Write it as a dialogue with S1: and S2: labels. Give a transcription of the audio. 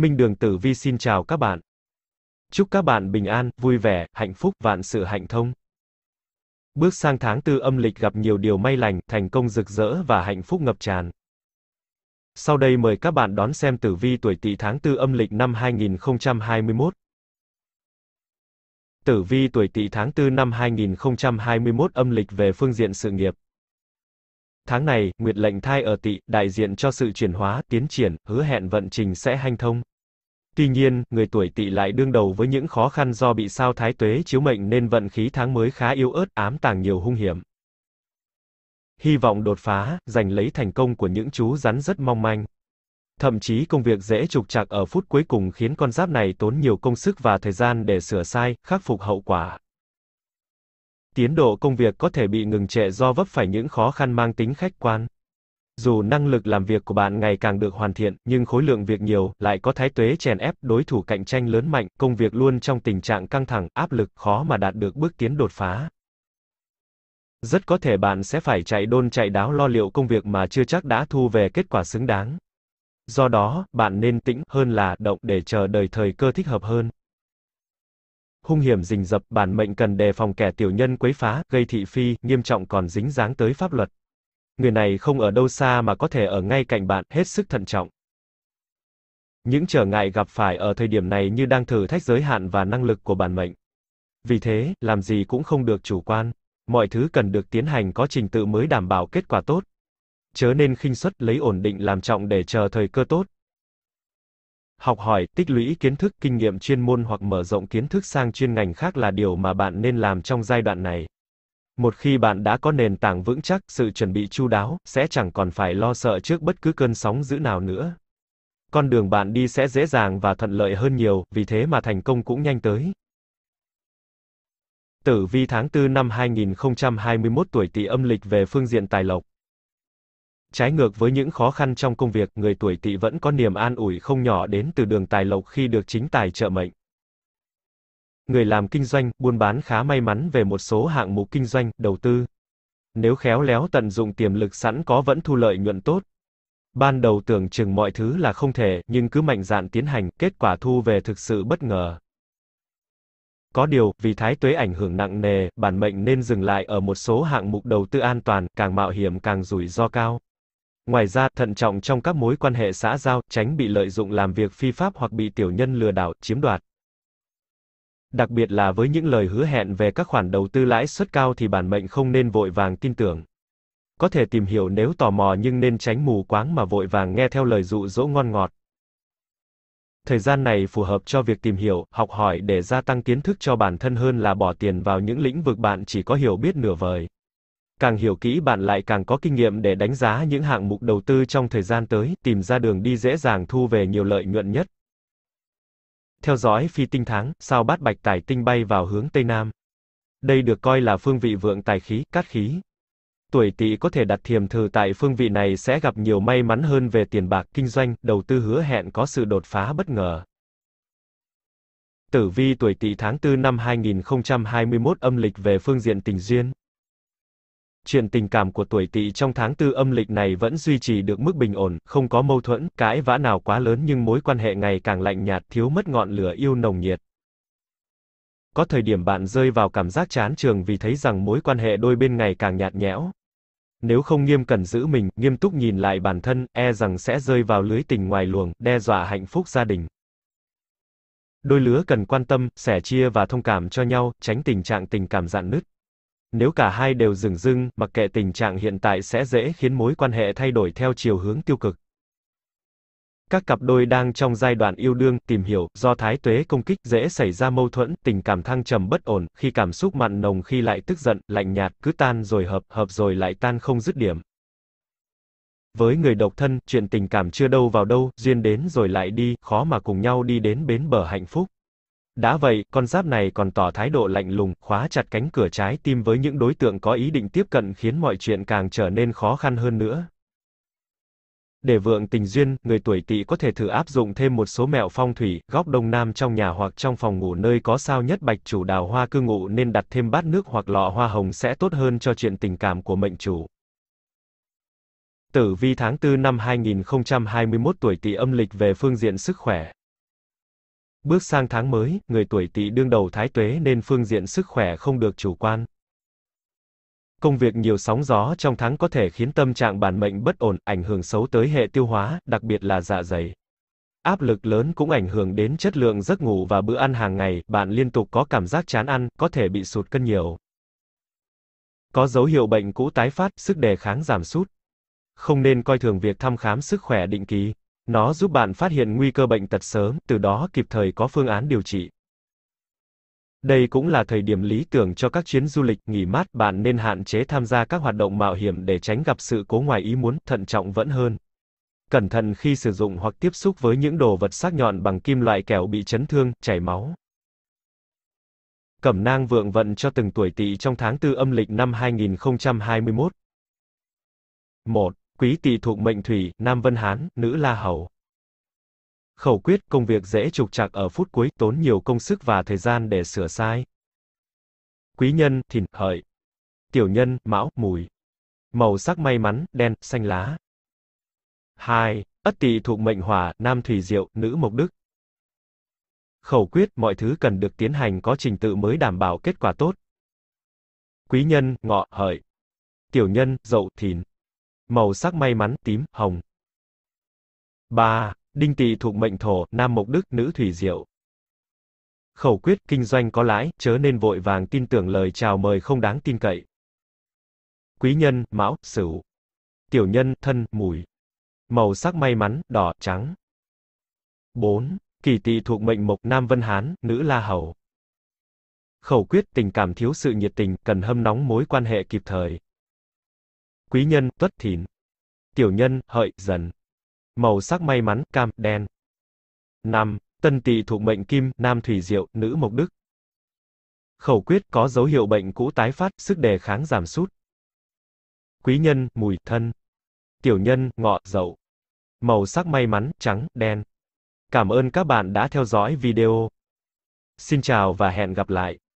S1: Minh Đường Tử Vi xin chào các bạn. Chúc các bạn bình an, vui vẻ, hạnh phúc, vạn sự hạnh thông. Bước sang tháng tư âm lịch gặp nhiều điều may lành, thành công rực rỡ và hạnh phúc ngập tràn. Sau đây mời các bạn đón xem tử vi tuổi Tỵ tháng tư âm lịch năm 2021. Tử vi tuổi Tỵ tháng Tư năm 2021 âm lịch về phương diện sự nghiệp. Tháng này, Nguyệt lệnh thai ở Tỵ đại diện cho sự chuyển hóa, tiến triển, hứa hẹn vận trình sẽ hanh thông. Tuy nhiên, người tuổi tỵ lại đương đầu với những khó khăn do bị sao thái tuế chiếu mệnh nên vận khí tháng mới khá yếu ớt, ám tàng nhiều hung hiểm. Hy vọng đột phá, giành lấy thành công của những chú rắn rất mong manh. Thậm chí công việc dễ trục trặc ở phút cuối cùng khiến con giáp này tốn nhiều công sức và thời gian để sửa sai, khắc phục hậu quả. Tiến độ công việc có thể bị ngừng trệ do vấp phải những khó khăn mang tính khách quan. Dù năng lực làm việc của bạn ngày càng được hoàn thiện, nhưng khối lượng việc nhiều, lại có thái tuế chèn ép, đối thủ cạnh tranh lớn mạnh, công việc luôn trong tình trạng căng thẳng, áp lực, khó mà đạt được bước tiến đột phá. Rất có thể bạn sẽ phải chạy đôn chạy đáo lo liệu công việc mà chưa chắc đã thu về kết quả xứng đáng. Do đó, bạn nên tĩnh hơn là động để chờ đợi thời cơ thích hợp hơn. Hung hiểm rình rập, bản mệnh cần đề phòng kẻ tiểu nhân quấy phá, gây thị phi, nghiêm trọng còn dính dáng tới pháp luật người này không ở đâu xa mà có thể ở ngay cạnh bạn, hết sức thận trọng. Những trở ngại gặp phải ở thời điểm này như đang thử thách giới hạn và năng lực của bản mệnh. Vì thế, làm gì cũng không được chủ quan, mọi thứ cần được tiến hành có trình tự mới đảm bảo kết quả tốt. Chớ nên khinh suất lấy ổn định làm trọng để chờ thời cơ tốt. Học hỏi, tích lũy kiến thức, kinh nghiệm chuyên môn hoặc mở rộng kiến thức sang chuyên ngành khác là điều mà bạn nên làm trong giai đoạn này. Một khi bạn đã có nền tảng vững chắc, sự chuẩn bị chu đáo, sẽ chẳng còn phải lo sợ trước bất cứ cơn sóng dữ nào nữa. Con đường bạn đi sẽ dễ dàng và thuận lợi hơn nhiều, vì thế mà thành công cũng nhanh tới. Tử vi tháng 4 năm 2021 tuổi Tỵ âm lịch về phương diện tài lộc. Trái ngược với những khó khăn trong công việc, người tuổi Tỵ vẫn có niềm an ủi không nhỏ đến từ đường tài lộc khi được chính tài trợ mệnh. Người làm kinh doanh, buôn bán khá may mắn về một số hạng mục kinh doanh, đầu tư. Nếu khéo léo tận dụng tiềm lực sẵn có vẫn thu lợi nhuận tốt. Ban đầu tưởng chừng mọi thứ là không thể, nhưng cứ mạnh dạn tiến hành, kết quả thu về thực sự bất ngờ. Có điều, vì thái tuế ảnh hưởng nặng nề, bản mệnh nên dừng lại ở một số hạng mục đầu tư an toàn, càng mạo hiểm càng rủi ro cao. Ngoài ra, thận trọng trong các mối quan hệ xã giao, tránh bị lợi dụng làm việc phi pháp hoặc bị tiểu nhân lừa đảo, chiếm đoạt. Đặc biệt là với những lời hứa hẹn về các khoản đầu tư lãi suất cao thì bản mệnh không nên vội vàng tin tưởng. Có thể tìm hiểu nếu tò mò nhưng nên tránh mù quáng mà vội vàng nghe theo lời dụ dỗ ngon ngọt. Thời gian này phù hợp cho việc tìm hiểu, học hỏi để gia tăng kiến thức cho bản thân hơn là bỏ tiền vào những lĩnh vực bạn chỉ có hiểu biết nửa vời. Càng hiểu kỹ bạn lại càng có kinh nghiệm để đánh giá những hạng mục đầu tư trong thời gian tới, tìm ra đường đi dễ dàng thu về nhiều lợi nhuận nhất. Theo dõi phi tinh tháng, sao bát bạch tài tinh bay vào hướng Tây Nam. Đây được coi là phương vị vượng tài khí, cát khí. Tuổi tỵ có thể đặt thiềm thử tại phương vị này sẽ gặp nhiều may mắn hơn về tiền bạc, kinh doanh, đầu tư hứa hẹn có sự đột phá bất ngờ. Tử vi tuổi tỵ tháng 4 năm 2021 âm lịch về phương diện tình duyên chuyện tình cảm của tuổi tỵ trong tháng tư âm lịch này vẫn duy trì được mức bình ổn, không có mâu thuẫn, cãi vã nào quá lớn nhưng mối quan hệ ngày càng lạnh nhạt, thiếu mất ngọn lửa yêu nồng nhiệt. Có thời điểm bạn rơi vào cảm giác chán trường vì thấy rằng mối quan hệ đôi bên ngày càng nhạt nhẽo. Nếu không nghiêm cẩn giữ mình, nghiêm túc nhìn lại bản thân, e rằng sẽ rơi vào lưới tình ngoài luồng, đe dọa hạnh phúc gia đình. Đôi lứa cần quan tâm, sẻ chia và thông cảm cho nhau, tránh tình trạng tình cảm dạn nứt. Nếu cả hai đều dừng dưng, mặc kệ tình trạng hiện tại sẽ dễ khiến mối quan hệ thay đổi theo chiều hướng tiêu cực. Các cặp đôi đang trong giai đoạn yêu đương, tìm hiểu, do thái tuế công kích dễ xảy ra mâu thuẫn, tình cảm thăng trầm bất ổn, khi cảm xúc mặn nồng khi lại tức giận, lạnh nhạt, cứ tan rồi hợp, hợp rồi lại tan không dứt điểm. Với người độc thân, chuyện tình cảm chưa đâu vào đâu, duyên đến rồi lại đi, khó mà cùng nhau đi đến bến bờ hạnh phúc. Đã vậy, con giáp này còn tỏ thái độ lạnh lùng, khóa chặt cánh cửa trái tim với những đối tượng có ý định tiếp cận khiến mọi chuyện càng trở nên khó khăn hơn nữa. Để vượng tình duyên, người tuổi tỵ có thể thử áp dụng thêm một số mẹo phong thủy, góc đông nam trong nhà hoặc trong phòng ngủ nơi có sao nhất bạch chủ đào hoa cư ngụ nên đặt thêm bát nước hoặc lọ hoa hồng sẽ tốt hơn cho chuyện tình cảm của mệnh chủ. Tử vi tháng 4 năm 2021 tuổi tỵ âm lịch về phương diện sức khỏe. Bước sang tháng mới, người tuổi Tỵ đương đầu thái tuế nên phương diện sức khỏe không được chủ quan. Công việc nhiều sóng gió trong tháng có thể khiến tâm trạng bản mệnh bất ổn, ảnh hưởng xấu tới hệ tiêu hóa, đặc biệt là dạ dày. Áp lực lớn cũng ảnh hưởng đến chất lượng giấc ngủ và bữa ăn hàng ngày, bạn liên tục có cảm giác chán ăn, có thể bị sụt cân nhiều. Có dấu hiệu bệnh cũ tái phát, sức đề kháng giảm sút. Không nên coi thường việc thăm khám sức khỏe định kỳ. Nó giúp bạn phát hiện nguy cơ bệnh tật sớm, từ đó kịp thời có phương án điều trị. Đây cũng là thời điểm lý tưởng cho các chuyến du lịch nghỉ mát, bạn nên hạn chế tham gia các hoạt động mạo hiểm để tránh gặp sự cố ngoài ý muốn, thận trọng vẫn hơn. Cẩn thận khi sử dụng hoặc tiếp xúc với những đồ vật sắc nhọn bằng kim loại kẻo bị chấn thương, chảy máu. Cẩm nang vượng vận cho từng tuổi tỵ trong tháng 4 âm lịch năm 2021. 1. Quý tỵ thuộc mệnh thủy, nam Vân Hán, nữ La Hầu. Khẩu quyết công việc dễ trục trặc ở phút cuối, tốn nhiều công sức và thời gian để sửa sai. Quý nhân, thìn, hợi. Tiểu nhân, mão, mùi. Màu sắc may mắn, đen, xanh lá. 2. Ất tỵ thuộc mệnh hỏa, nam thủy diệu, nữ mộc đức. Khẩu quyết, mọi thứ cần được tiến hành có trình tự mới đảm bảo kết quả tốt. Quý nhân, ngọ, hợi. Tiểu nhân, dậu, thìn. Màu sắc may mắn, tím, hồng. 3. Đinh tỵ thuộc mệnh thổ, nam mộc đức, nữ thủy diệu. Khẩu quyết, kinh doanh có lãi, chớ nên vội vàng tin tưởng lời chào mời không đáng tin cậy. Quý nhân, mão, sửu. Tiểu nhân, thân, mùi. Màu sắc may mắn, đỏ, trắng. 4. Kỳ tỵ thuộc mệnh mộc, nam vân hán, nữ la hầu. Khẩu quyết, tình cảm thiếu sự nhiệt tình, cần hâm nóng mối quan hệ kịp thời quý nhân, tuất thìn. Tiểu nhân, hợi, dần. Màu sắc may mắn, cam, đen. 5. Tân tỵ thuộc mệnh kim, nam thủy diệu, nữ mộc đức. Khẩu quyết có dấu hiệu bệnh cũ tái phát, sức đề kháng giảm sút. Quý nhân, mùi, thân. Tiểu nhân, ngọ, dậu. Màu sắc may mắn, trắng, đen. Cảm ơn các bạn đã theo dõi video. Xin chào và hẹn gặp lại.